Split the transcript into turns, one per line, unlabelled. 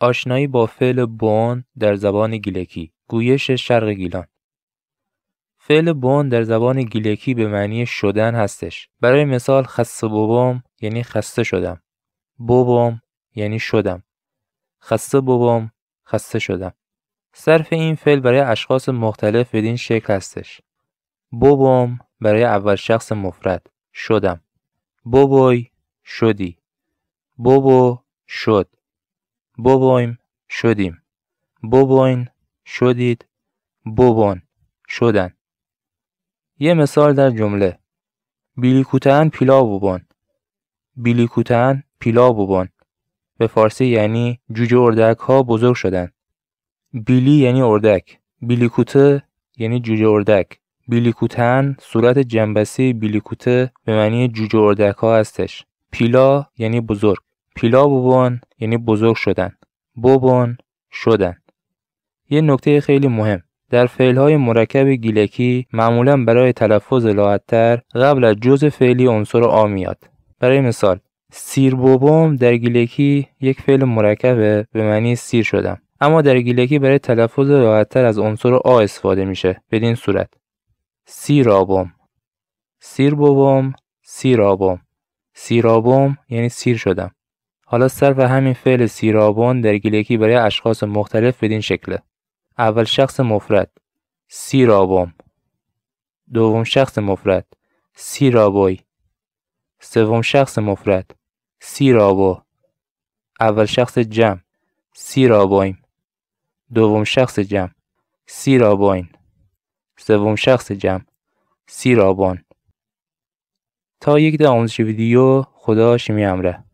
آشنایی با فعل بون در زبان گیلکی گویش شرق گیلان فعل بون در زبان گیلکی به معنی شدن هستش برای مثال خسته بوبام یعنی خسته شدم بابام یعنی شدم خسته بوبام خسته شدم صرف این فعل برای اشخاص مختلف بدین شکل هستش بابام برای اول شخص مفرد شدم بوبوی شدی بوبو شد بوبوین شدیم بوبوین شدید بوبون شدن یه مثال در جمله بیلیکوتن پیلا بیلی بیلیکوتن پیلا بوبان به فارسی یعنی جوجه اردک ها بزرگ شدن بیلی یعنی اردک بیلیکوته یعنی جوجه اردک کوتن صورت جنبسی بیلیکوته به معنی جوجه اردک ها هستش پیلا یعنی بزرگ پیلا بوبون یعنی بزرگ شدن بوبون شدن یه نکته خیلی مهم در های مرکب گیلکی معمولا برای تلفظ راحتتر قبل از جزء فعلی عنصر آ میاد برای مثال سیر بوبوم در گیلکی یک فعل مرکبه به معنی سیر شدم اما در گیلکی برای تلفظ راحتتر از عنصر آ استفاده میشه بدین صورت آبوم سیر بوبوم سیر آبوم یعنی سیر شدم حالا صرف همین فعل سیرابون در گیلکی برای اشخاص مختلف بدین شکله. اول شخص مفرد سیرابوم دوم شخص مفرد سیرابوی سوم شخص مفرد سیرابو اول شخص جمع سیرابویم دوم شخص جمع سیرابوین سوم شخص جمع سیرابون تا یک در ویدیو خدا شمی امره